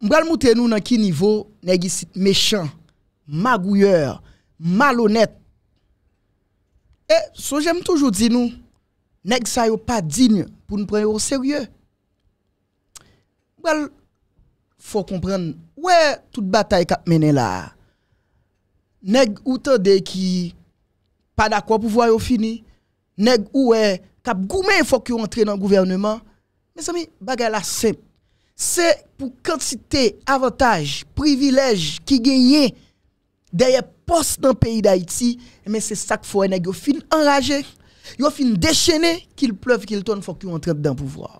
Mbrel mouten nou nan ki nivou negi sit mechan, magouyer, malonet. E, sou jem toujou di nou, negi sa yo pa digne pou nou prene yo serye. Mbrel, fò kompren, wè tout batay kap menen la. Negi ou te de ki pa da kwa pou vwa yo fini. Negi ou wè kap goumen fò ki yo entre nan gouvernement. Mbrel, bagay la semp. Se pou kantite, avataj, privilej ki genye derye pos nan peyi da iti, men se sak fo ene, yo fin enraje, yo fin deshene, ki l plev ki l ton fok yon entret den pouvra.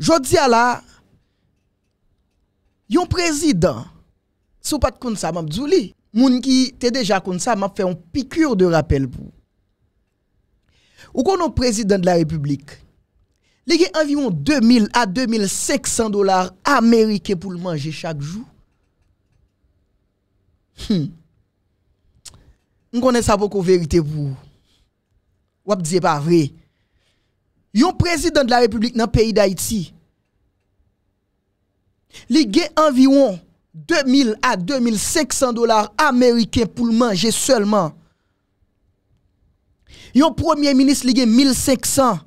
Jot zi ala, yon prezident, sou pat kon sa, mab dzou li, moun ki te deja kon sa, mab fe yon pikur de rappel pou. Ou kon yon prezident de la republik? li gen anviron 2000 a 2500 dolar Amerike pou l manje chak jou. M konen sa poko verite pou. Wap dize pa vre. Yon prezident la republik nan peyi da iti, li gen anviron 2000 a 2500 dolar Amerike pou l manje solman. Yon premier ministre li gen 1500 dolar.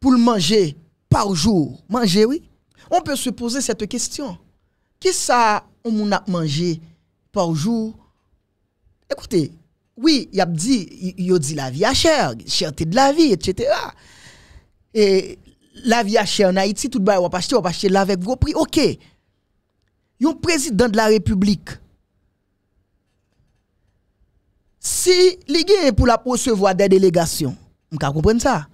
pour manger par jour, manger, oui, on peut se poser cette question. Qui ça on a mangé par jour? Écoutez, oui, il a dit, dit la vie à chère, cherté de la vie, etc. Et la vie à chère en Haïti, tout le monde va acheter, on va acheter là avec vos prix. Ok. Yon président de la République, si les pour la recevoir des délégations, on comprendre ça.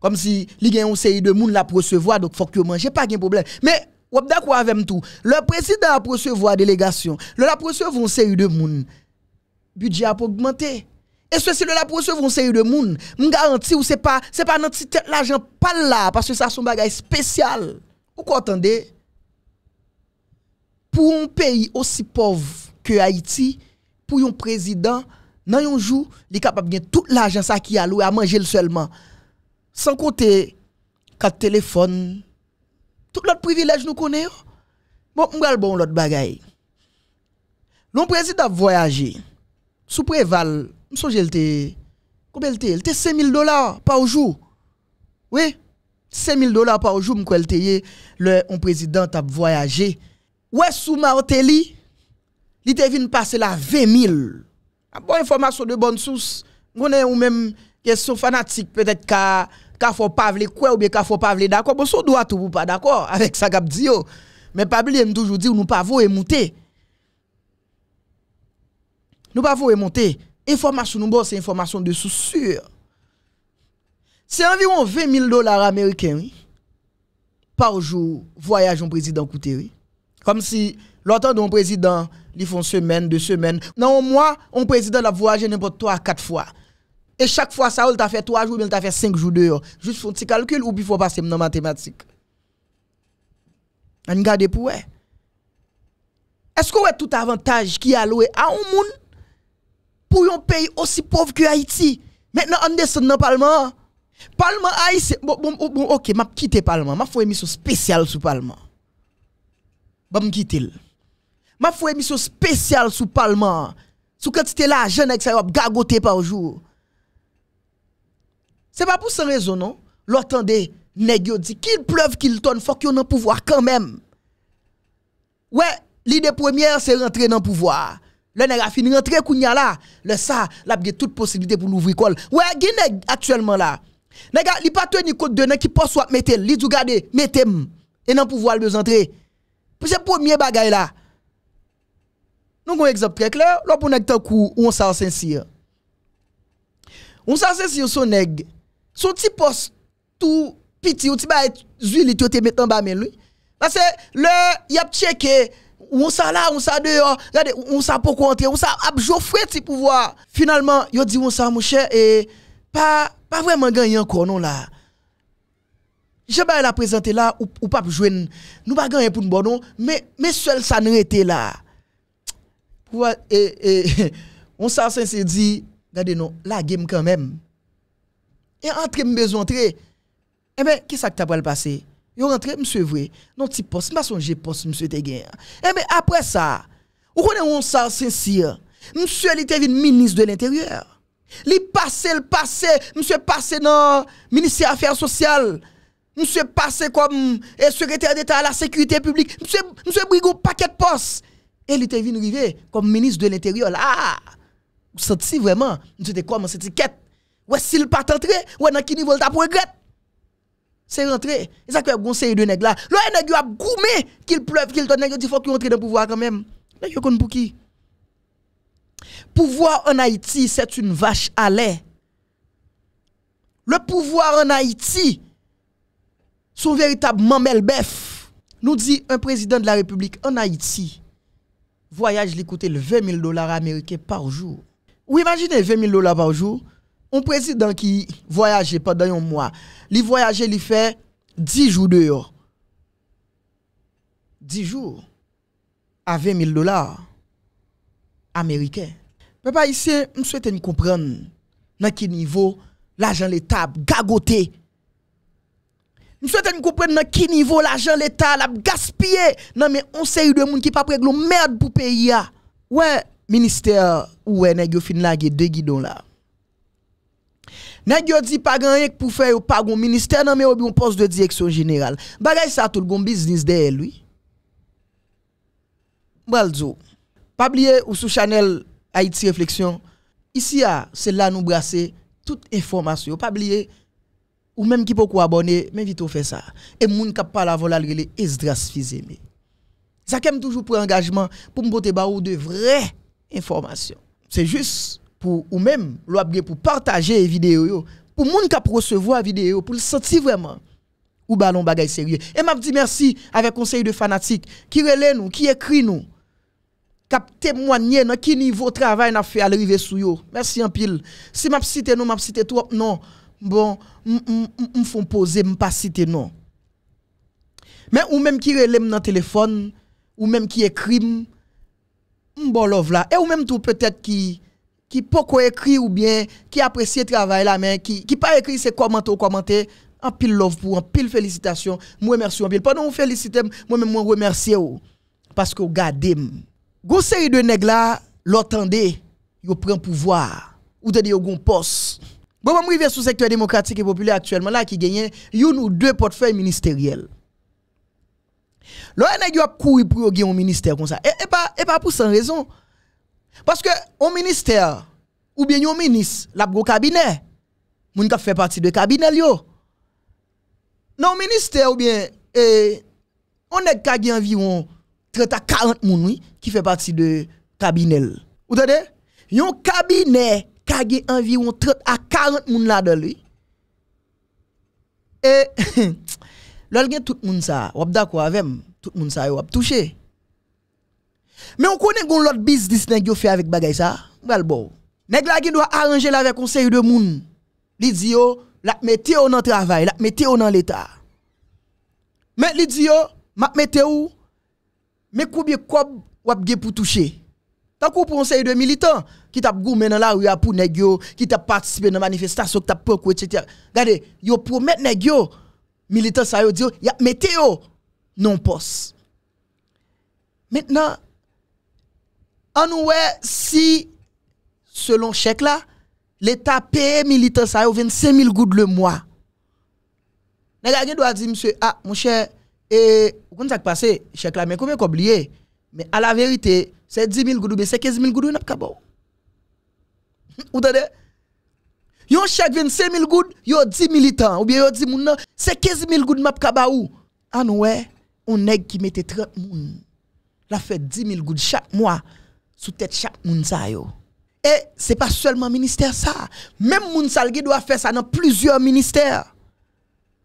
Kom si li gen yon seyi de moun la prosevoa, dok fok yo manje, pa gen probleme. Me, wap da kwa avem tou, le prezident la prosevoa delegasyon, le la prosevoa seyi de moun, budget ap augmente. E se si le la prosevoa seyi de moun, moun garanti ou se pa nan tit l'ajan pal la, pas se sa son bagay spesyal. Ou ko atende? Pou yon peyi osi pov ke Haiti, pou yon prezident, nan yon jou, li kapab gen tout l'ajan sa ki alou, a manje l'selman. Sans côté, quatre téléphone, tout l'autre privilège nous connaît. Bon, on va bon l'autre bagaille. L'on président a voyagé. Sous préval, je songe, il était. Combien il était Il était 5 000 dollars par jour. Oui, 5 000 dollars par jour, je était le on président a voyagé. Ouais, sous Martelly, il était venu passer la 20 000. Bon, information de bonne source. On est ou même question fanatique, peut-être qu'à ka faut pas vle quoi ou bien ka faut pas d'accord bon son droit tout ou pas d'accord avec ça qu'a dit mais pas oublier me toujours dire nous pas vouer monter nous pas vous monter information nous bon c'est information de sous sûr c'est environ 20 000 dollars américains oui? par jour voyage un président coûter, oui? comme si l'autre d'un président fait font semaine deux semaines dans un mois un président l'a voyagé n'importe trois, quatre fois et chaque fois, ça, il t'a fait 3 jours, il t'a fait 5 jours dehors. Juste pour un petit calcul ou il faut passer dans mathématiques. On garde pour Est-ce qu'on a tout avantage qui est alloué à un monde pour un pays aussi pauvre que Haïti? Maintenant, on descend dans le Parlement. Parlement Haïti. Bon, bon, ok, je quitter le Parlement. Je fais une émission spéciale sur le Parlement. Je vais le. Je fais une émission spéciale sur le Parlement. Sur là, l'argent que ça va gagoter par jour. Se pa pou san rezonon, lò tan de neg yo di, ki l'plev ki l'ton, fò ki yo nan pouvoar kanmen. Wè, li de poumyer se rentre nan pouvoar. Le neg a fin rentre kounya la, le sa, la bge tout posibilite pou nou vrikol. Wè, gen neg aktuellement la. Nega, li patwe ni kote de, neki pos wap metel, li djou gade, metem, e nan pouvoar l'bezantre. Pouche poumyer bagay la. Nou kon ek zop prek le, lò pou neg tenkou, on sa ansensir. On sa ansensir sou neg, Son ti pos tou piti ou ti ba et zwi li tiyote metan ba men lui. La se, le yap cheke, wonsan la, wonsan deyo, gade, wonsan pokwante, wonsan apjofre ti pou vwa. Finalman, yo di wonsan mouche, e, pa, pa vweman ganyan konon la. Je ba la prezante la, ou pap jwen, nou ba ganyan pou nou bonon, me, me swel sa nan ete la. Pou vwa, e, e, e, wonsan sen se di, gade nou, la gem kan menm. Et entre me besoin entrer. Eh bien, qu'est-ce que t'a passer passé? Yo rentré, monsieur vrai. Non, petit poste, pas son j'ai poste, monsieur te gagné. Eh bien, après ça, vous connaissez un ça sincère. Monsieur, il était ministre de l'Intérieur. Il passait, le passé, monsieur passé dans le ministère des Affaires sociales. Monsieur passé comme eh, secrétaire d'État à la sécurité publique. Monsieur, monsieur Brigo, paquet de poste. Et il était venu arriver comme ministre de l'Intérieur. Là, vous sentez vraiment, monsieur, comment monsieur étiquette Ouais, s'il pas entré, ou en qui niveau pas regrette. C'est rentré. C'est ça un conseil de nèg là. Là, nèg a goumé qu'il pleuve, qu'il donne nèg dit faut qu'il rentre dans le pouvoir quand même. a yo pour qui Pouvoir en Haïti, c'est une vache à lait. Le pouvoir en Haïti, son véritable mamel bœuf, nous dit un président de la République en Haïti, voyage l'écouter coûte 20 000 dollars américains par jour. Vous imaginez 20 000 dollars par jour un président qui voyageait pendant un mois, il voyageait, il fait 10 jours dehors. 10 jours à 20 000 dollars américains. Papa, ici, je souhaite comprendre dans quel niveau l'argent l'État a gagoté. Je souhaite comprendre dans quel niveau l'argent l'État a gaspillé. Non, mais on sait de monde qui pas prêt merde pour payer. Hein. Ouais, ministère, ouais, nèg yo fin là, deux guidons là. Nèg yo di pa gagner pour faire ou pas gon ministère non mais ou un poste de direction générale. Bagay ça tout gon business derrière lui. Balzo. Pas oublier ou sous Chanel Haïti réflexion. Ici c'est là nous brasser toute information. Pas oublier ou même qui peut abonner, mais vite fait ça. Et moun kap pas la volal relé Esdras Fizeme. Ça qu'aime toujours pour engagement pour me boter ba ou de vraies informations. C'est juste pour ou même pour partager les vidéos. pour moun qui recevoir vidéo pour le sentir vraiment ou ballon bagay sérieux et m'a dit merci avec conseil de fanatique qui relè nous qui écrit nous cap témoigner dans quel niveau travail n'a fait arriver sur yo merci en pile si m'a cité nous m'a cité trop non bon me font poser me pas citer non mais ou même qui relè dans téléphone ou même qui écrit bon love là et ou même tout peut-être qui qui pas écrit ou bien qui apprécie le travail là mais qui qui pas écrit c'est commenter ou commenter en pile love pour en pile félicitations moi remercie en pile pendant vous félicitez moi même moi remercie parce que vous gardez Gon série de nèg là l'entendez yo prend pouvoir ou te yo gon poste Bon, revenir sur sous secteur démocratique et populaire actuellement là qui gagne une ou deux portefeuilles ministériels. Là, nèg yo a couru pour gagner un ministère comme ça. pas et pas pour sans raison. Parce que un ministère, ou bien un ministre, la gros cabinet, moun ka fait partie de cabinet yo. Non, ministère ou bien, eh, on est environ 30 à 40 moun qui fait partie de cabinet. Vous entendez? Yon cabinet a environ 30 à 40 moun là lui. Et, tout moun sa, wap d'accord avec tout moun sa yo touché. Mais on connaît qu'on l'autre business nèg fait avec bagay ça. Bral bon. Nèg la qui doit arranger avec conseil de moun. Li di yo, la mettez dans le travail, la mettez dans l'état. Mais li di yo, m'a mettez où mais combien kob wap ge pour toucher Tant qu'on conseil de militants qui t'a goumé dans la rue pour nèg yo, qui t'a participé dans manifestation, qui t'a poko etc. Regardez, yo promet nèg yo militants ça yo dit yo, mettez yo non poste. Maintenant Anouè si Selon chèk la L'état payé militant sa yo 25 000 goud le mwa Nèk agè do a di msè Ha mwen chè E O konzak pase chèk la Mè kou mè kou obliye Mè a la verite Se 10 000 goud ou mè Se 15 000 goud ou mè ap kabou O tade Yo chèk 25 000 goud Yo 10 militant Ou bè yo 10 moun nan Se 15 000 goud mè ap kabou Anouè O neg ki mette 30 moun La fè 10 000 goud chak mwa sous tête chaque moun sa yo. Et c'est pas seulement ministère ça. Même moun sa doit faire ça dans plusieurs ministères.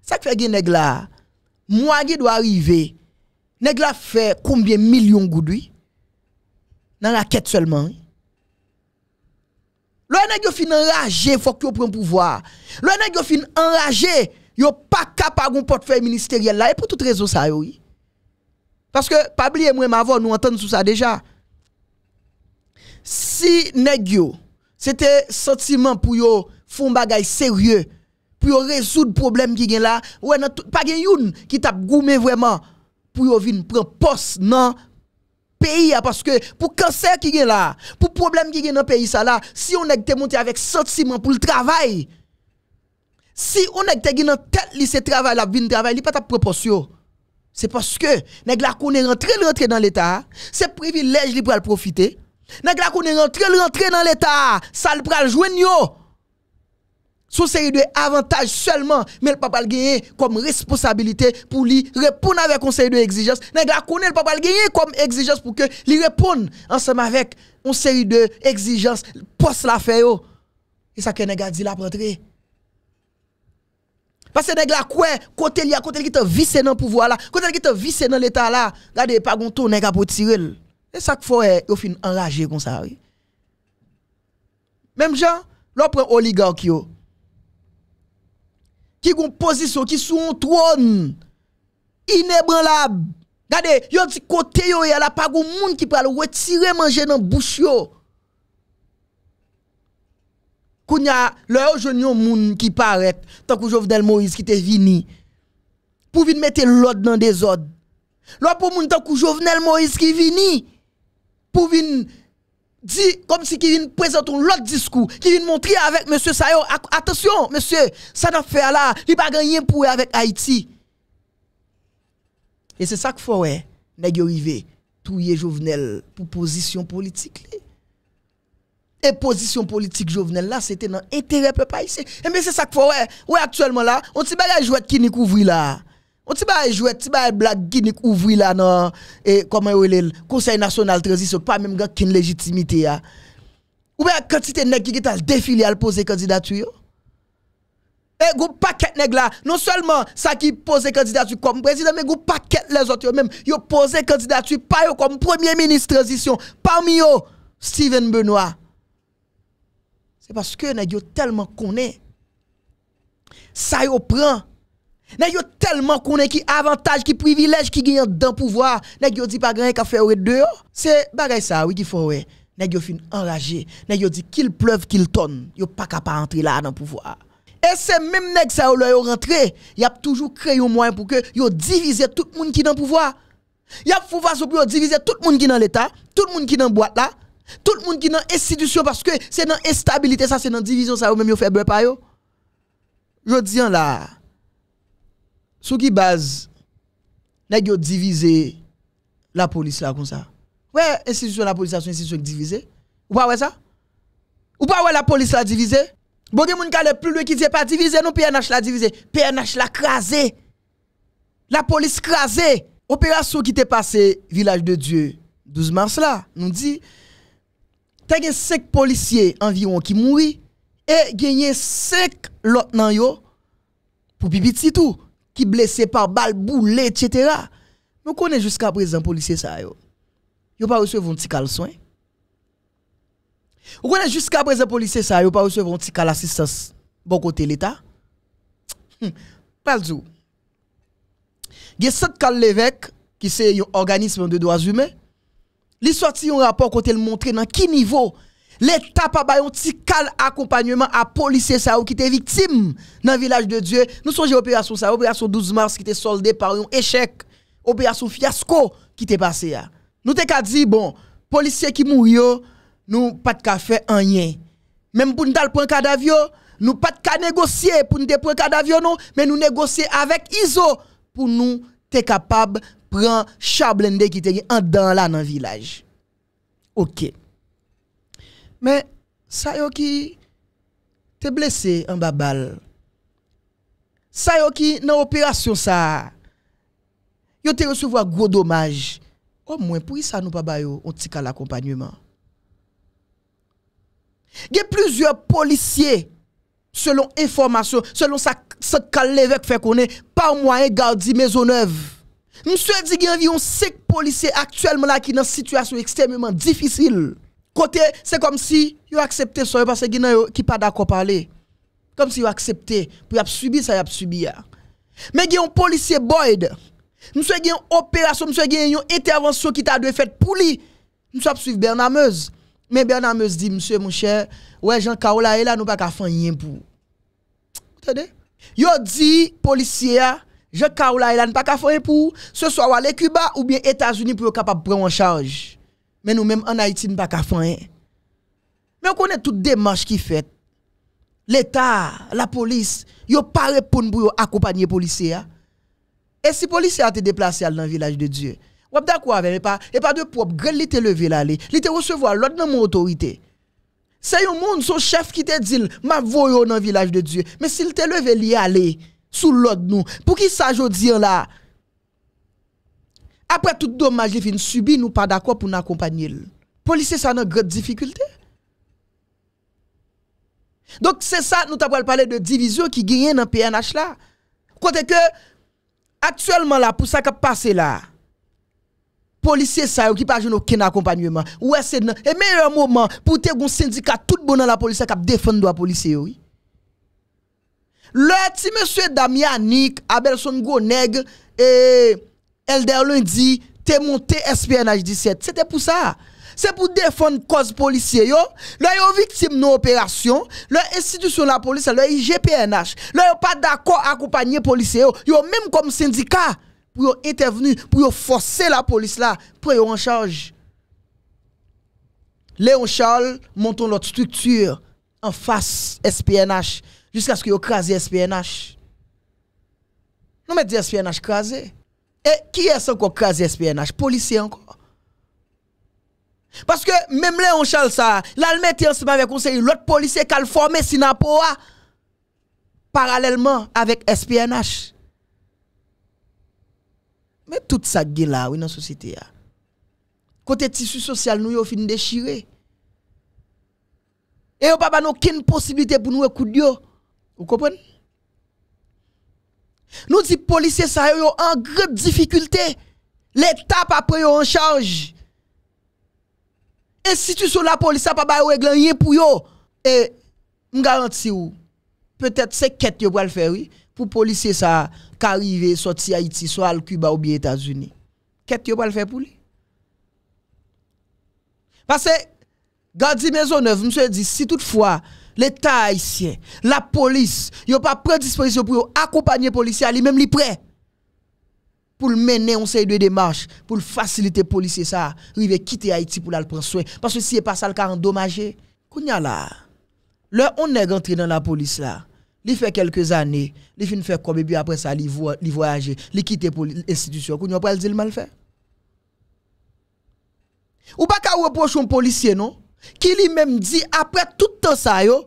Ça fait que là. Moi qui doit arriver. Nèg la fait combien millions goudoui dans la quête seulement. Le nèg yo fin enragé, faut que yo prenne pouvoir. Le nèg yo fin enragé, yo pas capable un portefeuille ministériel là et pour toute raison ça yo. Parce que pas oublier moi m'avons nous entendre sur ça déjà si nèg c'était sentiment pour yo font bagay sérieux pour résoudre problème qui gen là ouais pas gen youn qui tape goumé vraiment pour yo vinn prendre poste dans pays hein, parce que pour cancer qui gen là pour problème qui gen dans pays ça là si on est monté avec sentiment pour le travail si on est gen dans tête li travail la vinn travail pas ta proportion c'est parce que nèg la connaît rentrer rentrer dans l'état c'est privilège li pour profiter Nèg la entré rentre rentre dans l'état, ça le pral jouen yo. Sous série de avantages seulement, mais le papa le gagner comme responsabilité pour lui répondre avec conseil de exigences. Nèg la konnen le papa le gagner comme exigence pour que lui répondre ensemble avec une série de exigences poste la yo. Et ça que nèg a dit la rentrer. Parce que nèg la côté li a côté qui te vissé dans pouvoir là, côté qui te vissé dans l'état là, regardez pas gon ton nèg pour tirer. E sak foye yo fin enraje kon sa ari. Mem jan, lò pre oligark yo. Ki goun poziso, ki sou yon tron. Inebranlab. Gade, yon ti kote yo yon e la pa goun moun ki pral wè ti remanje nan bouch yo. Kou nya lò yo joun yon moun ki parep. Tan kou jovnel Moïse ki te vini. Pou vin mette lòd nan dezod. Lò pou moun tan kou jovnel Moïse ki vini. pour venir comme si qui vient présenter un autre discours, qui vient montrer avec monsieur Sayo, attention monsieur, ça n'a fait là, il n'y a pas rien pour avec Haïti. Et c'est ça qu'il faut ouais, Tout arrivé est Jovenel pour position politique Et position politique Jovenel là, c'était dans l'intérêt peuple haïtien. Et mais c'est ça qu'il faut ouais, actuellement là, on ti bagage jouets qui nous couvrent là. On ti ba jouet, ti ba blague Guinée ouvri là dans et comment le Conseil national transition pas même a une légitimité ya. Ou bien quantité nèg qui t'a défilé à poser candidature. Et eh, gros paquet nèg là, non seulement ça qui pose candidature comme président mais pas paquet les autres même, yo pose candidature pas comme premier ministre transition. Parmi eux Steven Benoît. C'est parce que nèg tellement connaît ça yo prend ils yo tellement est qui avantage, qui privilège, qui gagne dans pouvoir. Ils yo dit pas grand qu'a faire de dehors. C'est bagay ça oui qui faut ouais. Nèg fin enragé. Nèg yo dit qu'il pleuve, qu'il tonne, Yon pas capable rentrer là dans pouvoir. Et c'est même nèg ça ou yo rentré, y toujours créé un moyen pour que yo diviser tout le monde qui dans le pouvoir. Y a fou façon pour diviser tout le monde qui dans l'état, tout le monde qui dans boîte là, tout le monde qui dans l'institution parce que c'est dans l'instabilité, ça, c'est dans la division ça ou même yo fait beurre pa yo. Je dis là sous qui base, n'a yo divisé la police là comme ça. Ouais, institution la police institution divisée. Ou pas ouais ça? Ou pas ouais la police la divisée? Bon, gen moun ka le plus loin qui dit pas divisé, non PNH la divisé. PNH la crasé. La police crasé. Opération qui t'est passée, village de Dieu, 12 mars là, nous dit, t'as gen 5 policiers environ qui mourent e et gagné 5 l'autre nan yo pour pipiti tout qui blessé par balle, boulet, etc. Nous connaissons jusqu'à présent policier, ça. Yo. Yo pas recevoir un petit caleçon. Vous hein. connaissez jusqu'à présent policier, ça, yo pas recevoir un petit cal assistance bon côté l'État. Hum, pas du tout. Il y a cal l'évêque qui c'est un organisme de droits humains. Il sorti un rapport côté le montrer dans quel niveau L'État pas eu un petit accompagnement à policiers ça qui était victime dans le village de Dieu. Nous sommes opération opération 12 mars qui était soldé par un échec, opération fiasco qui était passé Nous avons dit bon, policiers qui mourent nous pas de café en rien. Même pour nous prendre un cadavre, nous pas de négocier pour nous prendre cadavre non, mais nous négocier avec ISO pour nous t'es capable prendre chablende qui était en dans dans le village. OK. Men, sa yo ki te blese an babal. Sa yo ki nan operasyon sa, yo te resevwa gwo domaj. O mwen, pou yi sa nou babay yo, on ti kal l'akompanyouman. Ge plizye policye, selon informasyon, selon sa kal levek fe konen, pa mwen en gadi mezo nev. Mwen se di genvi, on seke policye aktuelman la ki nan situasyon ekstermyman difisil. Kote, se kom si yo aksepte so, yo pase ki nan yo ki pa da ko pale. Kom si yo aksepte, pou yap subi, sa yap subi ya. Men gen yon polisye Boyd, mswe gen yon operasyon, mswe gen yon eteransyon ki ta dwe fèt pou li, mswe ap suif Bernamez. Men Bernamez di, mswe mou chè, wè, jen ka ou la e la nou pa ka fanyen pou. Ote de? Yo di, polisye ya, jen ka ou la e la nou pa ka fanyen pou, se so wale Cuba ou bien Etasuni pou yo kapap pren won chanj. mais nous même en Haïti, nous pas qu'à faire. Hein. Mais on connaît toute démarches qui fait. L'État, la police, ils pas répondre pour accompagner les policiers. Hein. Et si les policiers étaient déplacés dans le village de Dieu, ou d'accord avec, mais pas, et pas de propre, grel était levé là, il était recevoir l'autre dans mon autorité. C'est un monde, son chef qui te dit, m'a voyo dans le village de Dieu. Mais s'il te levé, il y aller sous l'ordre nous. Pour qui ça, je dis là? Après tout dommage qu'il a subi, nous pas d'accord pour nous accompagner. policiers, ça une grande difficulté. Donc c'est ça nous avons parlé de division qui gagne dans le PNH là. Côté que actuellement là pour ça qui passé là. policiers ça qui pas joindre aucun accompagnement. Ouais c'est le meilleur moment pour te un syndicat tout bon dans la police qui défendre droit policiers. oui. Le petit monsieur Damianik, Abelson Goneg et Elder dit « t'es monté SPNH 17. C'était pour ça. C'est pour défendre cause policière yo, leur victime nos opérations. leur institution la police, leur IGPNH, leur pas d'accord accompagner policier yo, yo même comme syndicat pour intervenir, pour forcer la police là, pour en charge. Léon Charles montons notre structure en face SPNH jusqu'à ce que yo crase SPNH. Nous mettons SPNH crasé. Et qui est encore crasé SPNH Policier encore. Parce que même là, on chale ça, là, le ensemble avec conseil, l'autre policier qui a formé Sinapoa, ah, parallèlement avec SPNH. Mais tout ça qui est là, oui, dans la société. Ah. Côté tissu social, nous, on de déchiré. Et on n'a pas aucune possibilité pour nous écouter. Vous comprenez nous disons policiers sont en grande difficulté. L'État pas pris en charge. Et si tu la police, ça pas réglé rien pour yo. Et me garantis peut-être c'est quête que pour le faire oui pour policiers ça arrivent à Haïti soit à Cuba ou bien États-Unis. Qu'est-ce yo va le faire pour lui Parce que maison Maisonneuve, monsieur dit si toutefois l'État haïtien, la police, yon pas pris disposition pour accompagner les policiers, même les prêt pour mener on série de démarches pour faciliter les policiers ça, arriver quitter Haïti pour aller prendre soin parce que si c'est pas ça le cas endommagé, kounya là. on est rentré dans la police là. Il fait quelques années, il fin faire comme et puis après ça il voyage, il quitte l'institution, kounya pas le mal fait. Ou pas qu'à reprocher un policier non qui lui-même dit après tout ça yo,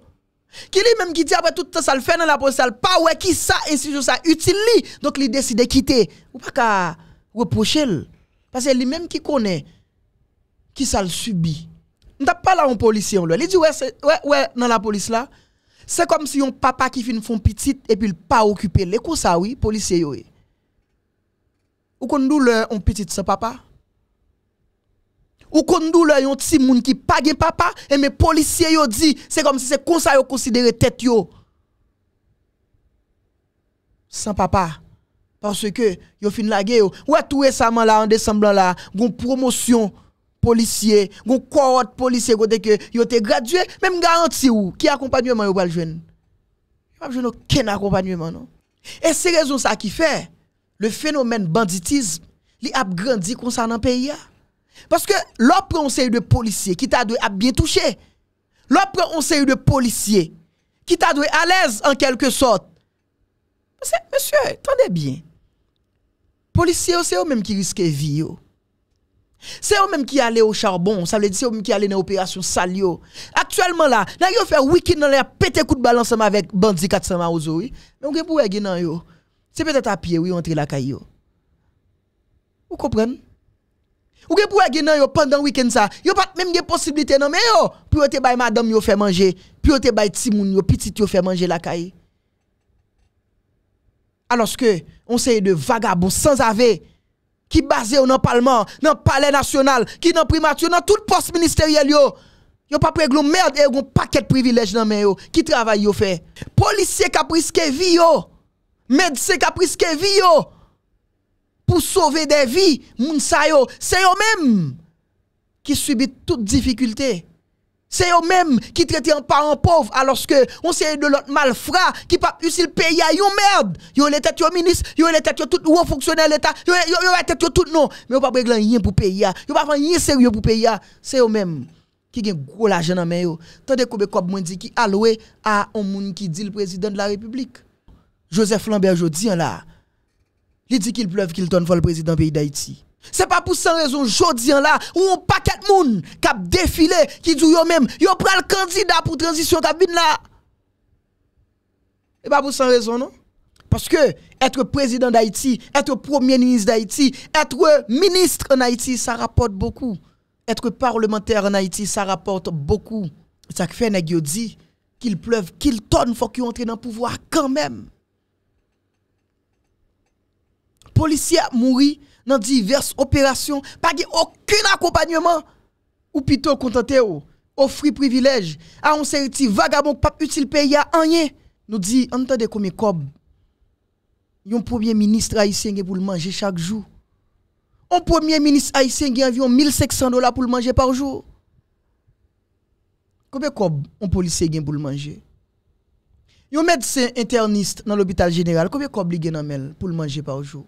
qui lui-même qui dit après tout ça le fait dans la police, pas ouais qui ça et si ça utile donc il décide de quitter. Ou pas qu'à reprocher parce que lui-même qui connaît qui ça le subit. On t'a pas là un policier on lui. Il dit ouais ouais ouais dans la police là, c'est comme si un papa qui fait font petite et puis il pas occupé. Les coups ça oui, policier yo. E. Ou qu'on douleur un petit ce papa ou kon douleur yon ti moun ki pa gen papa, et les policiers yo dit, c'est comme si c'est comme ça yo considéré tête yo. Sans papa. Parce que yo fin la yo. ou tout récemment là en décembre là, gon promotion policier, gon de policiers côté que yo te gradué, même garantie, ou qui accompagnement yo pral jeune. Pas jeune aucun accompagnement non. Et c'est raison ça qui fait le phénomène banditisme, li a grandi concernant ça pays parce que on un série de policiers qui t'a à bien touché. on un série de policiers qui t'a à l'aise en quelque sorte. Parce que, Monsieur, attendez bien. Policiers, oh, c'est eux-mêmes qui risquent vie. Oh. C'est eux-mêmes qui allaient au charbon, ça veut dire c'est eux-mêmes qui allaient dans l'opération Salio. Actuellement là, ils ont fait week-end dans les pété coup de balle ensemble avec Bandi 400 maozo oui. Mais on avez yo. C'est peut-être à pied oui, entre la caillou. Vous comprenez Ou gen pou e gen nan yo pandan wikend sa, yo pat menm gen posibilite nan men yo, pou yo te bay madam yo fè manje, pou yo te bay timoun yo, pou ti ti yo fè manje lakay. Anoske, on seye de vagabon sans ave, ki base yo nan palman, nan pale nasyonal, ki nan primatio, nan tout post ministeriel yo, yo pa pou e glou merd e yo goun paket privilej nan men yo, ki travay yo fè. Polisye kapriske vi yo, medse kapriske vi yo, pour sauver des vies, moun c'est eux-mêmes qui subissent toutes difficultés. C'est eux-mêmes qui traitent en parents pauvres alors que on sait de l'autre malfrat qui pas utile pays à yon merde. Yo l'état yo ministre, yo l'état yo tout haut fonctionnaire l'état, yo yo l'état yo tout non, mais on pas régler rien pour pays à. Yo pas faire rien sérieux pour pays C'est eux-mêmes qui gen gros l'argent dans main yo. Tendez combien comme dit qui alloué à un monde qui dit le président de la République. Joseph Lambert Jodien hein, là. La. Il dit qu'il pleuve, qu'il tonne, faut le président pays d'Haïti. C'est pas pour sans raison, jodi là, où on paquet de monde qui défilé, qui dit yo même, yo pral candidat pour transition cabine là. Et pas pour sans raison, non? Parce que être président d'Haïti, être premier ministre d'Haïti, être ministre en Haïti, ça rapporte beaucoup. Être parlementaire en Haïti, ça rapporte beaucoup. Ça fait, dit qu'il pleuve, qu'il tonne, faut qu'il entre dans le pouvoir quand même policiers mourir dans diverses opérations, pas aucun accompagnement ou plutôt contenté ou offrir privilège à un série qui vagabond pas utile pays à rien. Nous dit entendez combien cob un premier ministre haïtien pour le manger chaque jour. Un premier ministre haïtien qui environ 1500 dollars pour le manger par jour. Combien cob un policier qui pour le manger Un médecin interniste dans l'hôpital général, combien cob il pour le manger par jour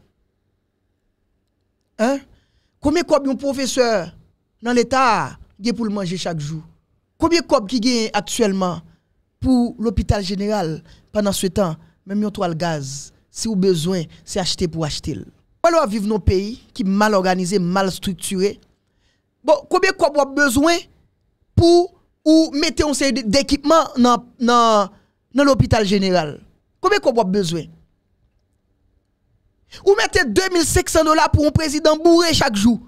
Hein? Combien de un professeur dans l'État pour le manger chaque jour? Combien de qui gagne actuellement pour l'hôpital général pendant ce temps? Même yon le gaz, si vous besoin, c'est acheter pour acheter. Alors vivre nos pays qui mal organisé, mal structuré. Bon, combien de ont besoin pour ou mettre un série d'équipements dans, l'hôpital général? Combien de ont besoin? Vous mettez 2500 dollars pour un président bourré chaque jour.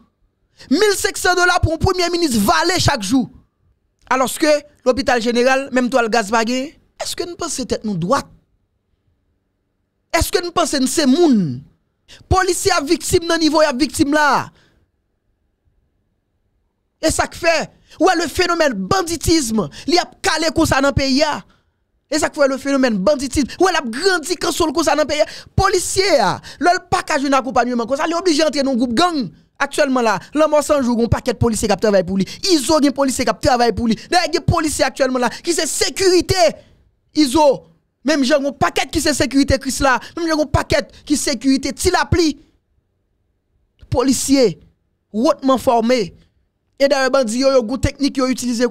1500 dollars pour un premier ministre valé chaque jour. Alors que l'hôpital général, même toi le gaz bagué, est-ce que nous pensons tête nous droite? Est-ce que nous pensons que c'est moun? Policier victimes dans niveau a victime là. Et ça fait, ouais le phénomène banditisme, il y a calé comme dans le pays. Hein. Et ça fait le phénomène banditisme. Ou elle a grandi quand sur le coup ça dans le pays. Policier, ah, pas package un accompagnement comme ça, il est obligé d'entrer dans un groupe gang. Actuellement là, l'homme sans jour, un paquet de policiers qui travaillent pour lui. ont des policiers qui travaillent pour lui. a des policiers actuellement là, qui c'est sécurité. ont même j'ai un paquet qui c'est sécurité, Chris là. Même j'ai un paquet qui sécurité, Tilapli. Policiers, hautement formé. Et d'ailleurs, y yo, une technique, yo, utilisé,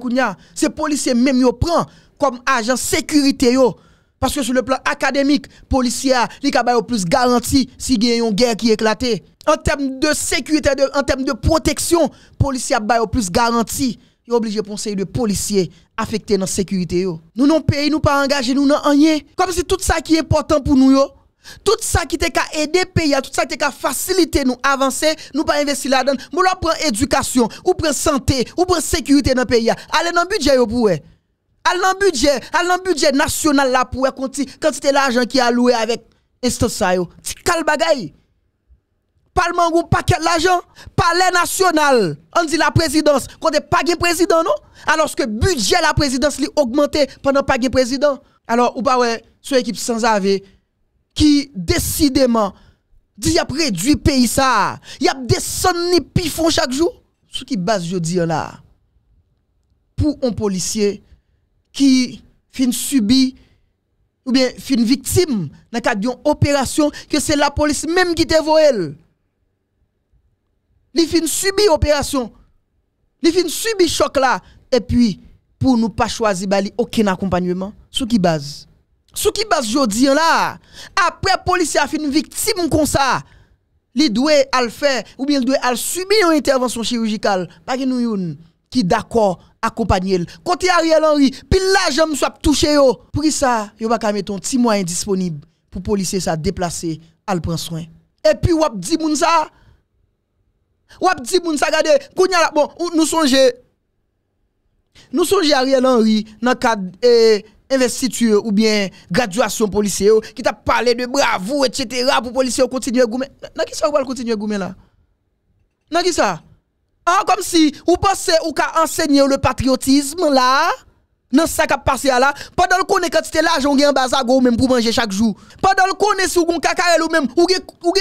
C'est policiers même, yo, prend comme agent sécurité yo. Parce que sur le plan académique, policier, policiers n'ont plus garantie si il une guerre qui éclate. En termes de sécurité, de, en termes de protection, policier n'ont plus garantie ils obligé de conseiller de policiers affectés dans la sécurité. Yo. Nous, non pays, nous pas engagé nous n'en rien. Comme si tout ça qui est important pour nous, yo, tout ça qui nous aider pays, tout ça qui qu'à faciliter nous avancer, nous pas investir là-dedans. Nous prenons éducation, ou prend santé, ou prenons sécurité dans pays. Allez dans le budget yo, pour eux. À budget, à budget national là pour quantité l'argent qui a loué avec instance ça yo. Ti bagay. Parlement paquet l'argent, palais national. On dit la présidence, quand pas de président non Alors que budget la présidence li augmenté pendant pas président. Alors ou pas ouais, sur équipe sans ave, qui décidément dit y a réduit pays ça. Y a descendu pifon chaque jour. Ce qui base je dis là. Pour un policier qui fin subi ou bien fin victime dans cadre d'une opération que c'est la police même qui dévoile. Li fin subi opération. Li fin subi choc là et puis pour nous pas choisir bali aucun accompagnement Ce qui base ce qui base aujourd'hui là après la police a fin victime comme ça il doit al faire ou bien il doit subir une intervention chirurgicale pas que nous qui d'accord accompagné-le, Côté Ariel Henry, puis là, me soit touché yo. Pour ça, yo va pas mettre un petit moyen disponible pour policier ça déplacer, al prendre soin. Et puis wap di moun ça Wap di moun ça gade, kounya bon, nous songe nous songe Ariel Henry dans cadre eh, investiture ou bien graduation policier qui t'a parlé de bravo etc pour policier continuer goumen. Nan qui ça va continuer goumen là Nan qui ça ah, comme si vous pensez ou ka enseigner le patriotisme là dans ça qui a passé là pendant le connaît là, l'argent gagne en même pour manger chaque jour pendant le si gon cacarel ou même ou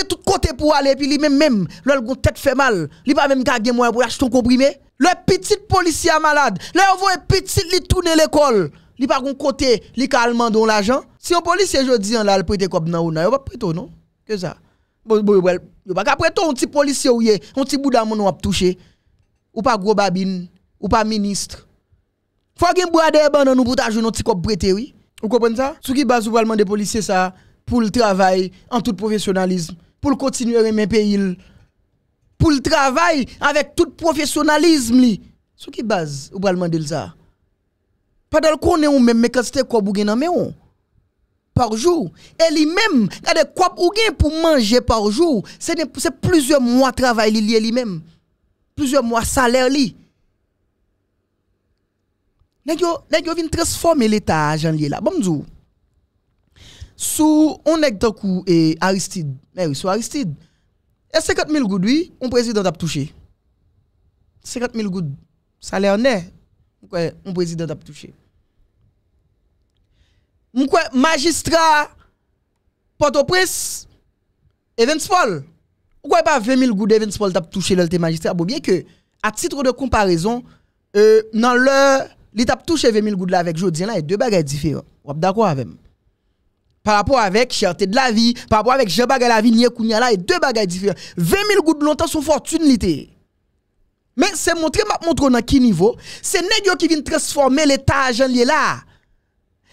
tout côté pour aller puis lui même même le tête fait mal li pas même gagner moua pour acheter un comprimé le petit policier malade là on voit petit li tourner l'école li pas gon côté li calmant don l'argent si un policier jodi en hein, là le prêter comme nan ou pas prêter non que ça bon bon pas prêter un petit policier ou un petit bout ou pas gros babine, ou pas ministre. Faut qu'il bois des bandes nous pour ta jouer notre petit cop prêté, oui. Vous comprenez ça? Ce qui base ou des policiers ça, pour le travail en tout professionnalisme, pour continuer à aimer pays, pour le travail avec tout professionnalisme, li. ce qui base ou allemand de ça? Pendant qu'on est ou même, mais quand c'était quoi bouguer dans mais par jour. Et lui-même, des quoi pour manger par jour, c'est plusieurs mois de travail lui-même plusieurs mois salaire li. Nèg yo, transformer l'état Jean lié là. Bon Sous on nèg et Aristide, mais oui, Aristide. Et 50 000 gouttes, oui, on président a touché. 50 000 gouttes, salaire net, on président a touché. Mwen magistrat Port-au-Prince, Evans Paul, pourquoi pas 20 000 gouttes Evans Paul t'a touché le magistrat bon bien que à titre de comparaison euh, dans le il t'a touché 20 000 gouttes avec Jodien là et deux bagages différents êtes d'accord avec moi par rapport avec cherté de la vie par rapport avec jean bagage la vie kounya là et deux bagages différents 20 000 gouttes longtemps sont fortune mais c'est montrer m'a montre dans quel niveau c'est nèg qui vient transformer l'état Jean là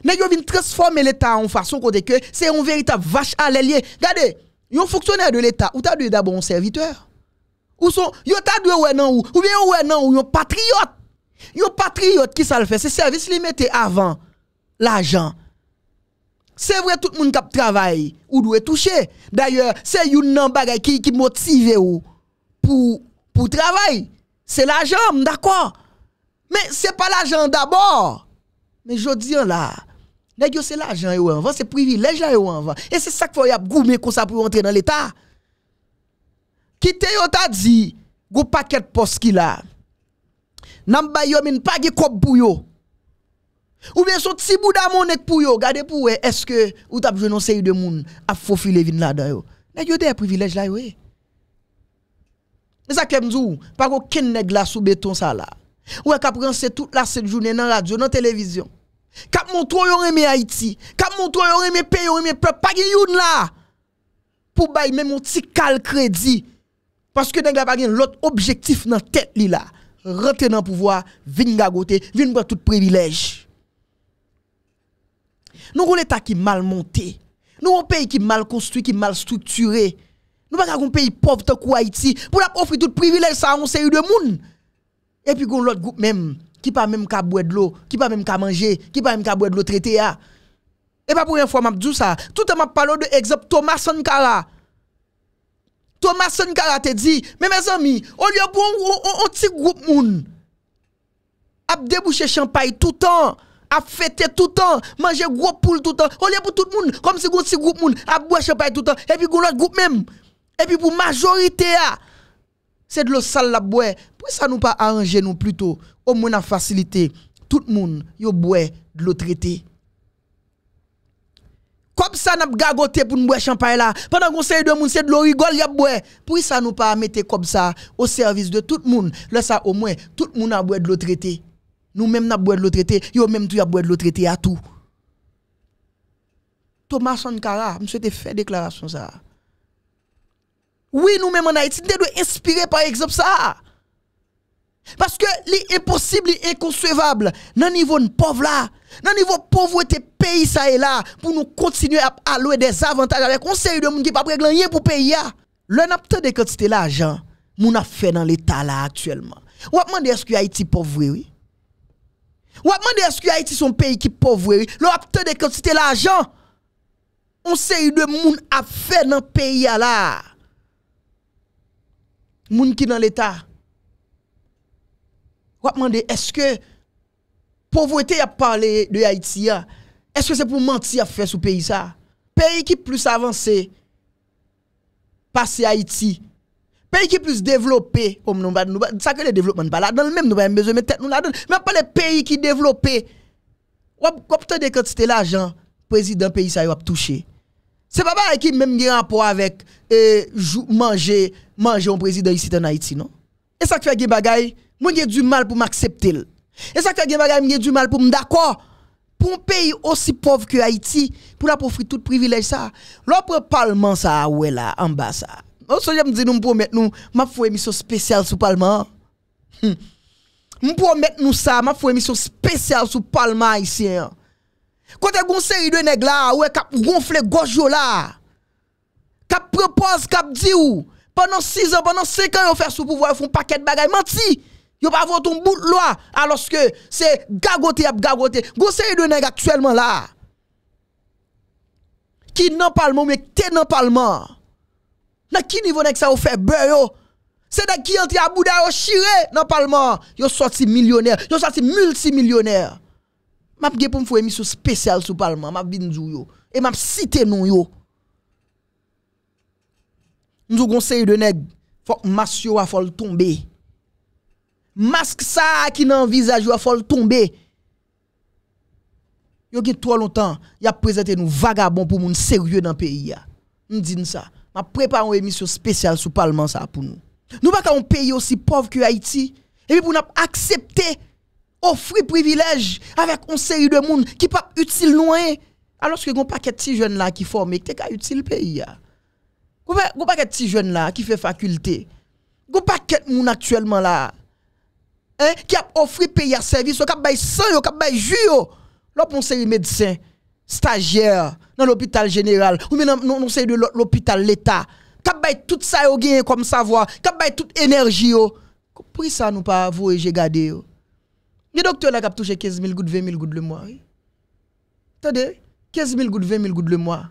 nèg vient transformer l'état en façon côté que c'est un véritable vache à l'ailier regardez Yon fonctionnaire de l'État, ou t'as dû d'abord un serviteur. Ou son, yon t'as dû ouais nan ou, ou bien ouais nan ou, yon patriote. Yon patriote qui ça le fait, c'est service li mette avant l'argent. C'est vrai tout le monde qui travaille ou doit toucher. D'ailleurs, c'est yon nan bagay qui motive ou pour pour travail. C'est l'argent, d'accord. Mais c'est pas l'argent d'abord. Mais je dis là, nèg yo c'est l'argent yo en c'est privilège là yo en Et c'est ça qu'il faut y a goumer comme ça pour entrer dans l'état. Quitte yo t'a dit, go paquet poste qu'il a. Nan ba yo min pa ge kop pou yo. Ou bien son petit bout d'amonek pour yo, gardez pour est-ce que ou t'a joué non série de monde à faufiler vin là-dedans yo. Nèg yo des privilèges là yo. Mais e. e ça que m'dou, pas aucun nèg là sous béton ça là. Ou est qu'a prendre toute la cette journée dans radio, dans télévision. Kap montre yon reme Haïti, kap montre yon reme pays, yon reme peuple, pas yon là. Pour bay même un petit cal crédit. Parce que dans la pas l'autre objectif dans tête li là. Rentrer dans pouvoir, vin venir vin prendre tout privilège. Nous avons l'État qui mal monté. Nous avons un pays qui mal construit, qui mal structuré. Nous avons un pays pauvre, comme Haïti, pour offrir tout privilège, ça, on sait de monde. Et puis, avons l'autre groupe même Ki pa mèm ka bwèd lo, ki pa mèm ka manje, ki pa mèm ka bwèd lo trete ya. E pa pou yon fwa map djou sa, touta map palo de egzop Thomas Sankara. Thomas Sankara te di, mèmè zami, olye pou an ti goup moun. Ap debouche champay toutan, ap fète toutan, manje grop poul toutan, olye pou tout moun, kom si goun si goup moun, ap bwè champay toutan, epi goun lòt goup mèm, epi pou majorite ya. Se dlo sal la bwè, pouè sa nou pa anje nou pluto? au moins a facilité tout le monde yo boit de l'eau traitée comme ça n'a gagoté pour nous boire champagne là pendant qu'on sait de monde c'est de l'eau rigole y a boire pour ça nous pas mettre comme ça au service de tout le monde là ça au moins tout le monde a boire de l'eau traitée nous même n'a boit de l'eau traitée yo même tout a boire de l'eau traitée à tout Thomas Sankara monsieur te fait déclaration ça oui nous même en a été devons inspirer par exemple ça Paske li e posibli, li e konsuevabli nan nivou n'pov la. Nan nivou povwe te peyi sa e la pou nou kontinu ap alwe dezavantaj avek. On se yu de moun ki pa preglan ye pou peyi ya. Le napte de koti te la ajan moun a fe nan leta la aktuelman. Wapman de eski Haiti povwe we? Wapman de eski Haiti son peyi ki povwe we? Le napte de koti te la ajan on se yu de moun a fe nan peyi ya la. Moun ki nan leta wap mande, eske pouvote y ap parle de Haiti ya? Eske se pou manti a fwe sou peyi sa? Peyi ki plus avanse pase Haiti. Peyi ki plus devlope pou oh, mnen mba, sakwe de devlope mwen mba la don, mwen mba y ambezo, mwen tete mwen la don. Mwen pale peyi ki devlope wap koptade kote se te la jan prezident peyi sa y wap touche. Se wap a ekim mwen mge anpou avek e manje manje yon prezident y siten Haiti, non? E sakwe fwe gye bagay? E Moi, j'ai du mal pour m'accepter. Et ça, quand j'ai du mal pour me d'accord. Pour un pays aussi pauvre que Haïti, pour la profiter tout privilège ça. L'autre parlement ça, ouais là, en bas ça. nous promet nous, ma foi émission spéciale sur parlement. Hmm. Nous promettons nous ça, ma foi émission spéciale sur parlement ici. Quand vous une série de nègres là, ouais, cap gonflé gauche là, cap propose, cap dit ou, pendant 6 ans, pendant 5 ans, ils fait sous pouvoir, ils font un paquet de bagaille. menti. Yo pa voton bout lwa aloske se gagote ap gagote. Goseye de neg aktuelman la. Ki nan palman mek te nan palman. Na ki nivonek sa ou febre yo. Se de ki enti abou da ou shire nan palman. Yo soti milyoner. Yo soti multi milyoner. Map ge pou mfou emisou spesyal sou palman. Map binjou yo. E map site non yo. Mzou goseye de neg. Fok masyo wafol tombe. masque ça qui dans visage il faut tomber yo gen trop longtemps y a présenté nous vagabonds pour moun sérieux dans pays a on ça m'a préparé une émission spéciale sur parlement ça pour nous nous pas un pays aussi pauvre que Haïti et puis pour nous accepter offrir privilège avec un série de monde qui pas utile loin alors que gon paquet de jeunes là qui forme qui ka utile pays a gon paquet de jeunes là qui fait faculté gon paquet moun actuellement là Hein, qui a offert pays à service, qui a 100 sang, qui a bail jus, les médecin, stagiaire dans l'hôpital général ou même dans non de l'hôpital l'état, qui a payé tout ça a comme savoir, qui a payé toute énergie Pourquoi ça nous pas et j'ai gardé Les docteurs, là qui a touché 15 000 gouttes, 20 000 gouttes le mois. Attendez, 15 000 gouttes, 20 000 gouttes le mois.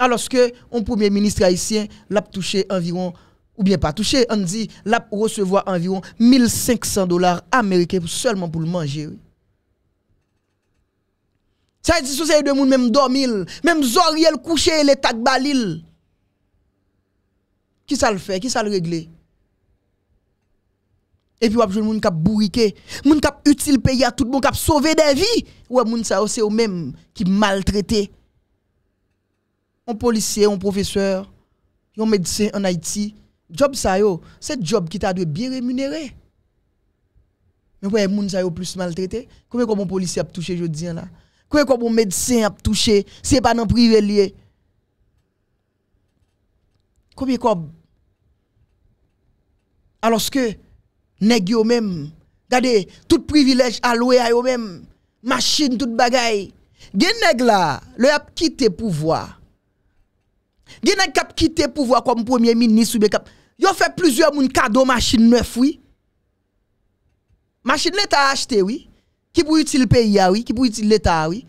Alors que un premier ministre haïtien l'a touché environ ou bien pas touché, on dit, là, recevoir environ 1500 dollars américains seulement pour le manger. Ça dit, dire c'est de monde même dormir, même Zoriel couché, l'état de balil. Qui ça le fait? Qui ça le régler? Et puis, il y a monde qui a bourriqué, monde qui a utile pays à tout le monde, qui a sauvé des vies. Ou monde ça c'est eux même qui maltraité. Un policier, un professeur, un médecin en Haïti, job ça yo, c'est job qui t'a dû bien rémunéré. Mais ouais, moun qui yo plus maltraité. Comment comme un policier a touché jodi là? Combien comme un médecin a touché, c'est pas dans privé lié. Combien comme Alors que nèg yo même, regardez, tout privilège alloué à yo même, machine tout bagaille. Gen nèg là, le a quitté pouvoir. Gen nèg qui quitté pouvoir comme premier ministre ou Yo fait plusieurs moun cadeau machine neuf oui. Machine l'État a acheté oui. Qui pour utile pays oui, qui pour utile l'État oui.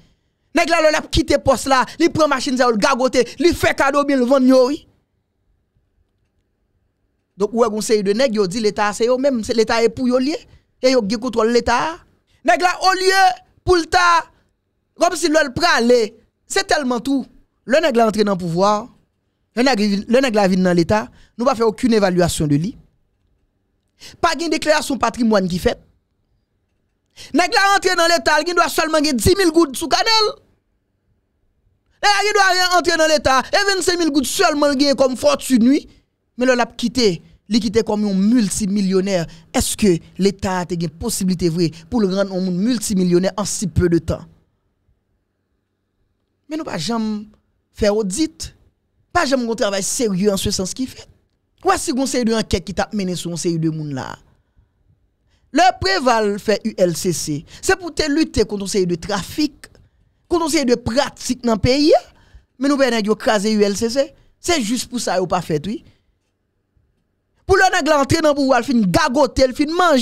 Nèg la l'a quitté poste là, li prend machine ont gagoté, li fait cadeau bien le vendre oui. Donc ouais, avez série de nèg yo dit l'État c'est eux même, l'État est pour yo lié. Et yo qui contrôle l'État. Nèg la au lieu pour l'État comme si l'ol pralé, c'est tellement tout. Le nèg la entré dans le pouvoir. Le nègre la vie dans l'État, nous pas faire aucune évaluation de lui. Pas de déclaration patrimoine qui fait. Nègre la rentré dans l'État, il doit seulement 10 000 gouttes sous Et Il doit entrer dans l'État, et 25 000 gouttes seulement gagner comme fortune, nuit. Mais le l'a quitté, il quitté comme un multimillionnaire. Est-ce que l'État a une possibilité vraie pour le rendre un multimillionnaire en si peu de temps? Mais nous pas jamais faire audit. Pa jè moun kontravè seryou an sou sens ki fè. Kwa si goun se yon an kèk ki tap mène sou, on se yon de moun la. Le preval fè ULCC, se pou te lute konton se yon de trafik, konton se yon de pratik nan peyi, men nou bè nan yo krasè ULCC, se jous pou sa yo pa fè toui. Pou lè nan glantre nan pou wal fin gagote, fin manje. Pou lè nan glantre nan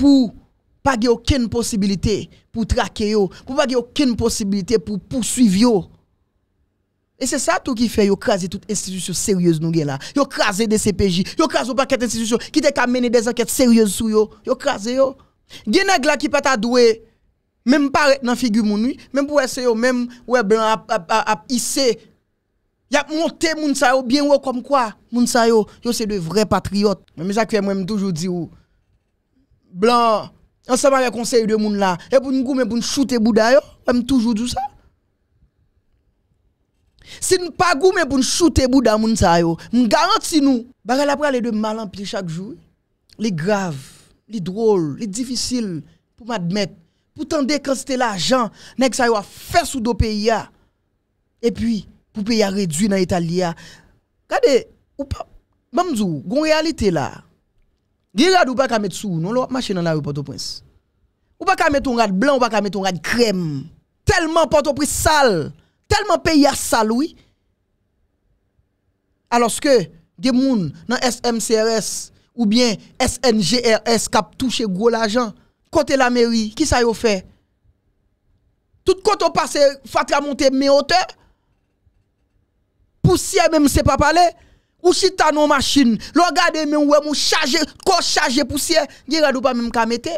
pou wal fin manje. pas aucune possibilité pour traquer yo, pour pas aucune possibilité pour poursuivre yo. Et c'est ça tout qui fait yo craser toute institution sérieuse nous là. Yo craser des CPJ, yo craser paquet institutions qui ont mener des enquêtes sérieuses sur yo, yo craser yo. Gen là qui pas doué même pas dans figure mon nuit, même pour essayer yo même ouais blanc a a a hissé. Y a monté moun sa yo bien ou comme quoi moun sa yo, yo c'est de vrais patriotes. Mais ça que moi toujours dit ou blanc ensemble avec conseil de monde là et pour nous gommer pour nous shooter bouda yo même toujours tout ça si nous pas pour nous shooter bouda moun ça yo me garantis nous bagay la aller de mal en chaque jour les graves les drôles les difficiles pour m'admettre pour tenter quand c'était l'argent nèg ça yo a fait sous do pays et puis pour pays réduit dans l'état regardez ou pas même gon réalité là Gye ou pas ka met sou, non de machine dans la rue Port-au-Prince. Ou pas ka met un rad blanc, ou pas ka mettre un rad crème. Tellement Port-au-Prince sale, tellement pays à sale Alors que des gens dans SMCRS ou bien SNGRS qui touché gros l'argent côté la mairie, qui ça yo fait Tout côté passé fatra monter mes hauteurs. Poussière même c'est pas parler. Ou si ta non machine, lo gade men ouais mon chargé, ko chargé poussière, gen radou pas même ka mette.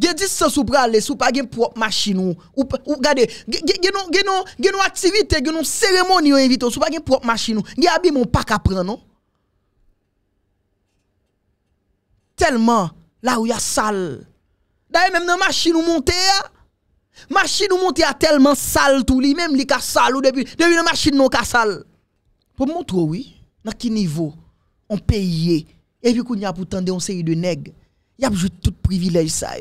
Gen distance ou pral sou pa gen propre machine ou ou, ou gade, gen non gen non gen non activité, gen non cérémonie ou invite sou pa gen propre machine ou. Gen abi mon pas ka prendre non. Tellement là où y a sale. D'ailleurs même dans machine ou monter Machine ou monter a tellement sale tout lui même li ka sale ou depuis depuis dans machine non ka sale. Pour montrer oui dans quel niveau on paye et puis qu'on y a pour tendre une série de nèg y a toujours tout privilège ça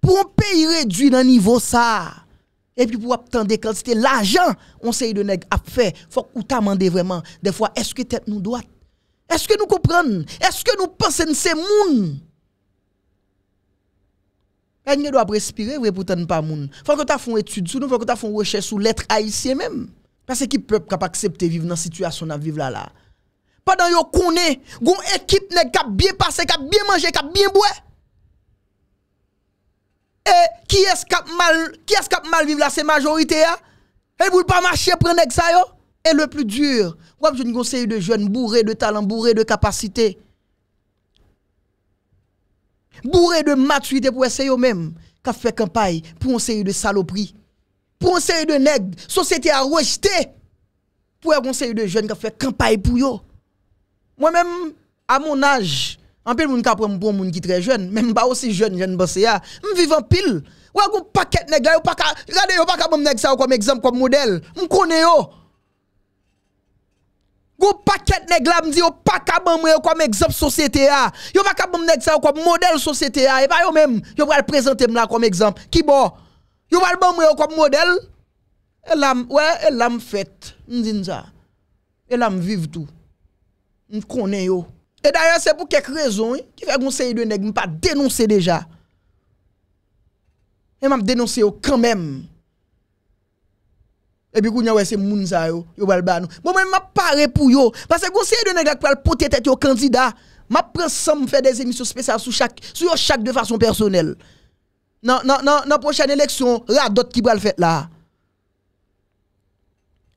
pour un pays réduit dans niveau ça et puis pour attendre quand c'était l'argent on série de nèg a fait faut qu'on t'a demandé vraiment des fois est-ce que tête nous doit est-ce que nous comprenons est-ce que nous pensons que c'est moun elle ne doit respirer pour ne pas moun faut que tu fasses une étude sur nous faut que tu fasses une recherche sur l'être haïtien même Pase ki pep kap aksepte vive nan situasyon nan vive la la. Padan yo kounen, goun ekip nek kap bien pase, kap bien manje, kap bien bwe. E, ki es kap mal vive la se majorite ya? E boule pa mache prenek sa yo? E le plu dur, wap jouni gonsen yu de joun, bourre de talan, bourre de kapasite. Bourre de matri te pou ese yo men, kap fek an pay, pou gonsen yu de salopri. Pronseri de neg, sosete a rejte. Pronseri de jwen ka fe kampaye pou yo. Mwen men, a mon aj, anpil moun ka pran moun moun ki tre jwen, men mba osi jwen jen basaya, m vivan pil. Wè goun paket neg la, yon pa ka, rade yon pa ka moun neg sa yo kom ekzamp kom model, m kone yo. Goun paket neg la, m di yon pa ka moun yo kom ekzamp sosete a. Yon pa ka moun neg sa yo kom model sosete a, yon e pa yo men, yon pa al prezante m la kom ekzamp. Ki bo? Yo pas bon moi comme modèle. Elle l'a, ouais, elle a fait, dit ça. Elle Je vive tout. On connaît yo. Et d'ailleurs, c'est pour quelque raison qui fait qu'on série de nèg pas dénoncer déjà. Et m'a dénoncé quand même. Et puis, quand c'est moun ça yo, yo le ba nous. Bon, même m'a paré pour yo. Parce que conseil de nègre le poter tête yo candidat, m'a prend me faire des émissions spéciales sur chaque, sur chaque de façon personnelle. nan pochane leksyon, rade dot ki pral fèt la.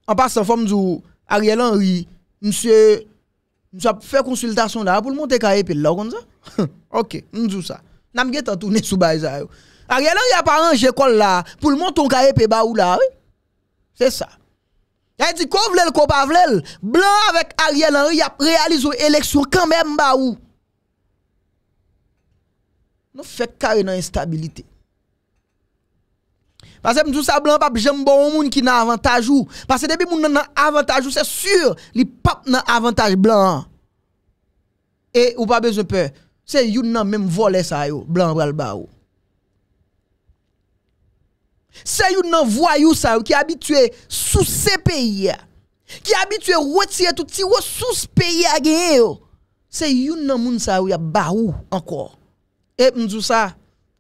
An pa san fòm zou, Ariel Henry, msè, msè fè konsultasyon la, pou l'mon te karepe lò kon zè? Ok, mzou sa. Nam gèt an tou nè sou bè zè yo. Ariel Henry aparen jè kol la, pou l'mon ton karepe bè ou la, wè? Se sa. Yè di kò vlel, kò pa vlel, blan avèk Ariel Henry, yè praliz ou leksyon kèmèm bè ou. Nou fè kare nan instabilite. Pase mdousa blan pap jem bon moun ki nan avantaj ou. Pase debi moun nan avantaj ou, se sur, li pap nan avantaj blan an. E ou pa bezon pe, se youn nan menm vole sa yo, blan bral ba ou. Se youn nan voyou sa yo ki abitue sou se peyi ya. Ki abitue weti eto ti wo sou se peyi ya geyo. Se youn nan moun sa yo ya ba ou ankor. E mdousa,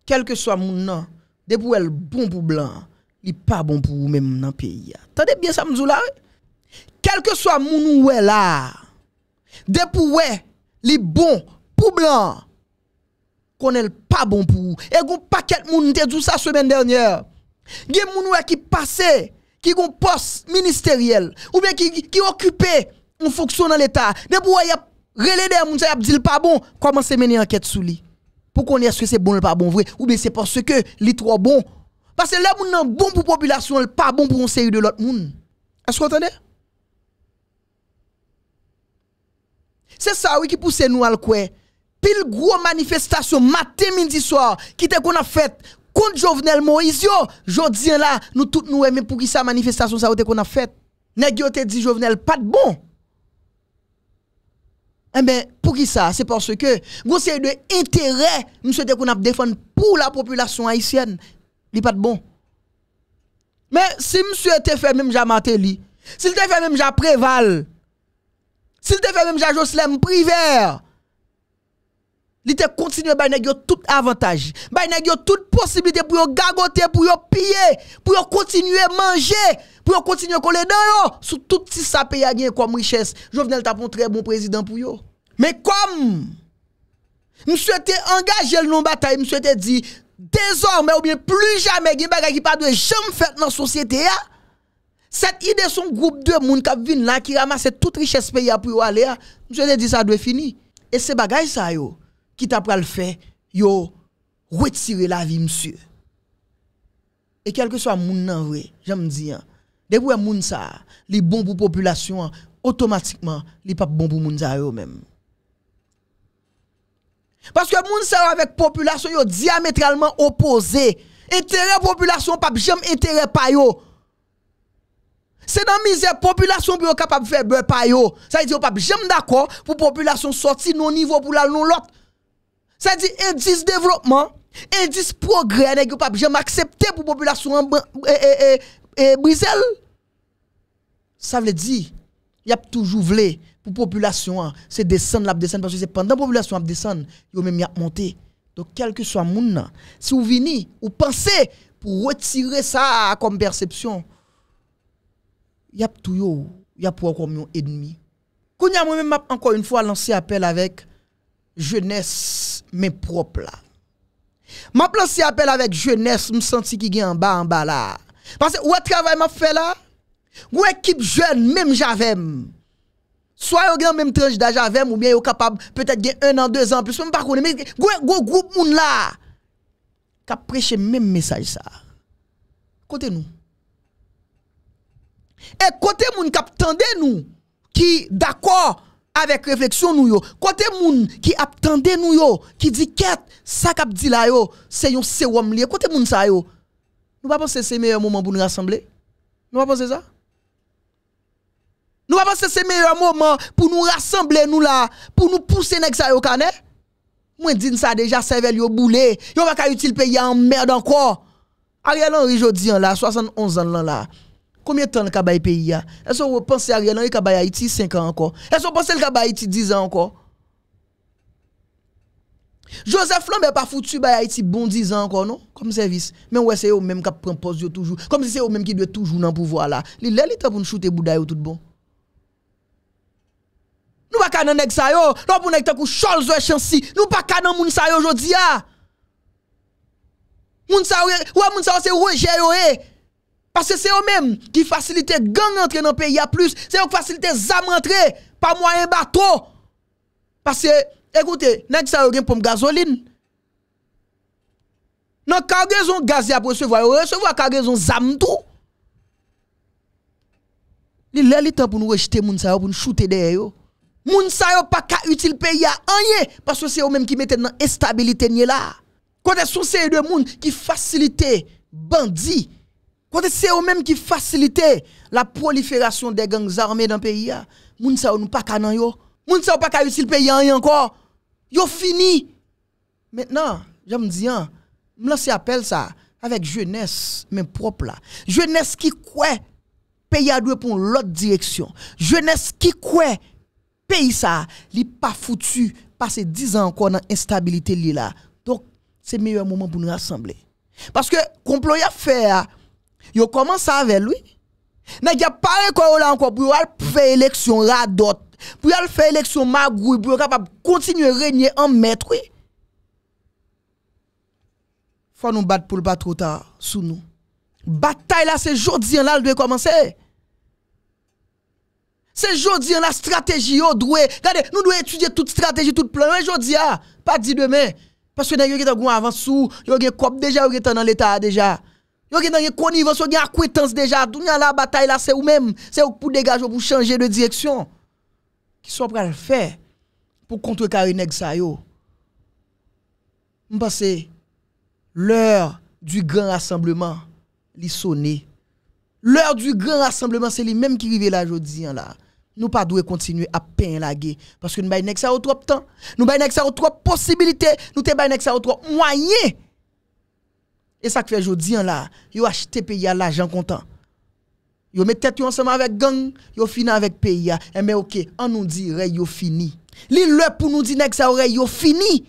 kelke so a moun nan. De pou bon pour blanc li pas bon pour ou même nan peyi Tade bien ça, mzou la Quel que soit moun ou là, la, de pou li bon pour blanc, konen l pa bon pour ou. E goun paket moun te djou sa semaine dernière. Gen moun qui ki passe, ki gon poste ministériel, ou bien ki, ki okupe fonction dans l'État. l'Etat. De pou y yap rele der moun se yap dil pas bon, Comment se meni enquête sous lui pour qu'on est-ce que c'est bon ou pas bon vrai ou bien c'est parce que les trois bon parce que là monde est bon pour population pas bon pour série de l'autre monde est-ce que vous entendez c'est ça oui qui pousse nous à le pile gros manifestation matin midi soir qui te qu'on a fait contre Jovenel Moïse yo jodi là nous toutes nous aimons pour qui ça manifestation ça qu'on a fait nèg yo dit Jovenel pas de bon eh bien, pour qui ça C'est parce que vous avez de intérêt, monsieur, qu'on a pour la population haïtienne. Il n'est pas de bon. Mais si monsieur était fait même Jamateli, s'il était fait même Japréval, s'il était fait même Joslem Priver, il était continué à yo tout avantage, à yo toute possibilité pour gagoter, pour piller, pour continuer à manger pour continuer à coller dans sur tout ce ça pays a comme richesse. Jovenel t'a un très bon président pour yo. Mais comme nous souhaitons engager le bataille, nous souhaitons dire désormais ou bien plus jamais gen bagay qui pas de jamais fait dans société Cette idée son groupe de monde qui vient là qui ramasse toute richesse pays pour aller nous souhaitons dire ça doit finir. Et c'est bagay ça yo qui t'a le fait yo retirer la vie monsieur. Et quel que soit monde en vrai, j'aime dire Deboué moun sa, li bon pour population, automatiquement, li pas bon pour moun yo même. Parce que moun sa avec population yo diamétralement opposé. Intérêt population pas jamais intérêt pa yo. C'est dans misère population pour capable faire beurre pa yo. Ça veut dire pas jamais d'accord pour population sortir non niveau pour la non l'autre. Ça veut dire indice développement, indice progrès nèg pas jamais accepté pour population eh, eh, eh, et Brisel. Ça veut dire, il y a toujours voulu pour la population, hein. c'est descendre, la descendre, parce que c'est pendant la population qui descend, il même y a monté. Donc, quel que soit le monde, hein. si vous venez, vous pensez pour retirer ça comme perception, il y a toujours, il y a pour comme un ennemi. Quand moi-même, encore une fois, lancé appel avec jeunesse, mais propre là. Ma lancé appel avec jeunesse, me senti qui est en bas, en bas là. Pase ouwe travay map fè la, ouwe ekip jwen, mèm javem, swa yo gen mèm tranj da javem, oubyen yo kapab, pètè gen 1 an, 2 an, plus mèm pakounen, mèm gen, ouwe go group moun la, kap preche mèm mesaj sa. Kote nou. E kote moun kap tende nou, ki d'akor, avèk refleksyon nou yo, kote moun ki ap tende nou yo, ki di ket, sa kap di la yo, se yon se wam li, kote moun sa yo, Nous ne pensons pas que c'est le meilleur moment pour nous rassembler. Nous ne pensons pas ça. Nous ne pensons pas que c'est le meilleur moment pour nous rassembler, nous là, pour nous pousser ça au canet. Moi, je dis ça déjà, cervelle Il boulé. a pas utile pays en merde encore. Ariel Henry, je dis là, 71 ans là. Combien de temps le cabaye pays Est-ce que vous pensez Ariel Henry cabaye Haïti 5 ans encore Est-ce que vous pensez le cabaye Haïti 10 ans encore Joseph Flanbe pa foutu bayay ti bon dizan anko, non? Kom servis. Men wè se yo mèm ka prempos yo toujou. Kom si se yo mèm ki dwe toujou nan pouvo ala. Li lè li ta pou nou choute bouday yo tout bon? Nou pa kadan neg sa yo? Nan pou neg ta kou chol zwe chansi. Nou pa kadan moun sa yo jodi ya? Wè moun sa yo se eh. wè jè yo e? Pasè se yo mèm ki fasilite gang entre nan peyi a plus. Se yo fasilite zam entre. Pa mwoyen batro. Pasè... Écoutez, nèg ça gen pompe gasoline. Non cargaison gaz y a recevoir, recevoir cargaison zam tout. Li lè li temps pour nous rejeter moun sa pour nous shooter derrière yo. Moun sa yo pas ka utile pays a rien parce que c'est eux même qui mettent dans instabilité ni là. Quand c'est ces de moun qui facilite bandits quand c'est eux-mêmes qui facilitent la prolifération des gangs armés dans le pays, ah? moun sa yo nou pa ka nan yo. Moun sa yo pa ka utile pays encore. Yo fini. Maintenant, je me dis, hein, je appel ça avec jeunesse, même propre là. Jeunesse qui croit pays à pour l'autre direction. Jeunesse qui croit pays ça, li pas foutu passer dix ans encore dans l'instabilité là. Donc c'est le meilleur moment pour nous rassembler. Parce que complot y a fait, hein, yo commence avec lui. a pas encore là encore pour faire élection radot. Pou yal fè eleksyon magou, pou yal rap ap kontinye renyen an mèt wè. Fwa nou bat pou l bat trop ta sou nou. Batay la se jodi an la l dwey komanse. Se jodi an la strategi yo dwey. Gade nou dwey etudye tout strategi, tout plan. An jodi an, ah, pa di demè. Pas wè nan yon gen avansou, yon gen kop deja, yon gen tan nan l etat deja. Yon gen nan gen konivans, yon gen akwetans deja. Doun yon la batay la se ou mèm. Se ou pou degaj ou pou chanje de direksyon. Ki sa pral fè pou kontwe kare neg sa yo. Mpase, lèr du gran rassembleman li sonè. Lèr du gran rassembleman se li mèm ki vive la jodi an la. Nou pa dwe kontinu apèn la ge. Paske nou bay neg sa yo tro ptan. Nou bay neg sa yo tro posibilite. Nou te bay neg sa yo tro mwayè. E sa kfe jodi an la, yo achete pe yal la jan kontan. Yo met tête ensemble avec gang, yo fini avec pays Et eh mais OK, on nous dirait yo fini. Li le pour nous dire que ça aurait yo fini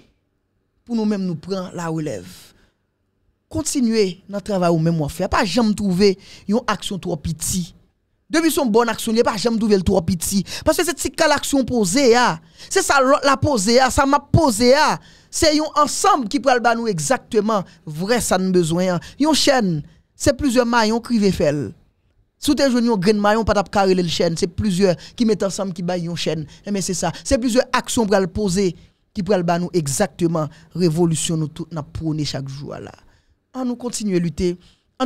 pour nous même nous prendre la relève. Continuez notre travail ou même on fait, pas jamais trouver une action trop petite. Depuis son bon action, il n'y pas jamais trouvé le trop petit. Parce que c'est si action posée, ah. c'est ça la posée, ah. ça m'a posée. Ah. C'est un ensemble qui prend le nous exactement vrai ça nous besoin. Une chaîne, c'est plusieurs maillons qui fell. Sous tes jeunes, grain maillon, pas carré le chaîne. C'est plusieurs qui mettent ensemble qui baillent une chaîne. Eh ben, Mais c'est ça. C'est plusieurs actions pour le poser qui pour nous exactement révolution nous tout n'a chaque jour là. On nous continue à lutter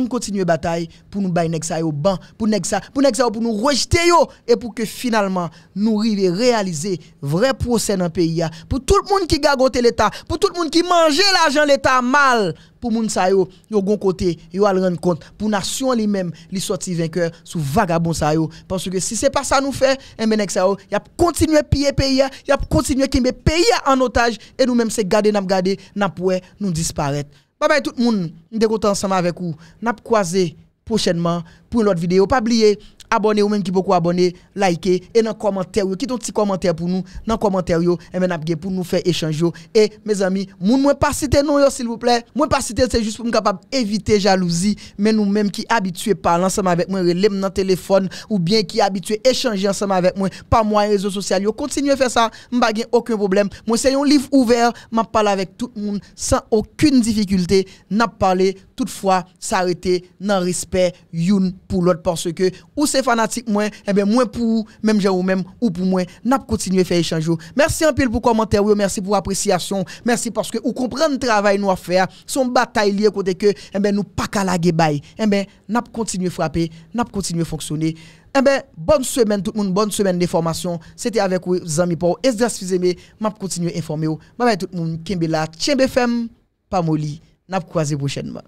continuer continue bataille pour nous bailler ça au banc, pour ça, pour pour nous rejeter yo et pour que finalement nous arrivions réaliser vrai procès dans pays pour tout le monde qui gagote l'état, pour tout le monde qui mange l'argent l'état mal, pour moun sa yo yo gon côté yo al rendre compte pour nation lui même li sorti vainqueur sous vagabond sa yo parce que si c'est pas ça nous fait et eh ben yo y a continuer piller pays y a continuer pays en otage et nous même c'est garder n'a garder n'a nous disparaître Bye bye tout le monde. Nous sommes ensemble avec vous. Nous croisé prochainement pour une autre vidéo. Pas oublier, abonnez ou même qui beaucoup abonné, likez et dans commentaire qui ton petit commentaire pour nous dans commentaire yo et eh ben, pour nous faire échange et mes amis moun moi pas citer non s'il vous plaît moi pas citer c'est juste pour me capable éviter jalousie mais nous même qui habitués parler ensemble avec moi relève dans téléphone ou bien qui habitués échanger ensemble avec moi par les réseaux sociaux yo continuez faire ça pas gain aucun problème moi c'est un livre ouvert m'a parle avec tout le monde sans aucune difficulté n'a parlé toutefois s'arrêter dans respect youn pour l'autre parce que ou c'est fanatiques fanatique moins, eh ben moins pour même gens ou même ou pour moi, n'a continuer faire échange. Merci un peu pour commentaire, merci pour appréciation, merci parce que vous comprenez le travail nous à faire, hein. son bataille lié côté que eh ben nous pas qu'à la bail. Eh ben n'a continuer frapper, n'a continuer fonctionner. Eh bien, bonne semaine tout le monde, bonne semaine des formations. C'était avec vous, amis Paul. Et excusez-moi, m'a continuer informer. Bye bye tout le monde, kimbela Tchembe Femme, Pamoli. N'a croisé prochainement.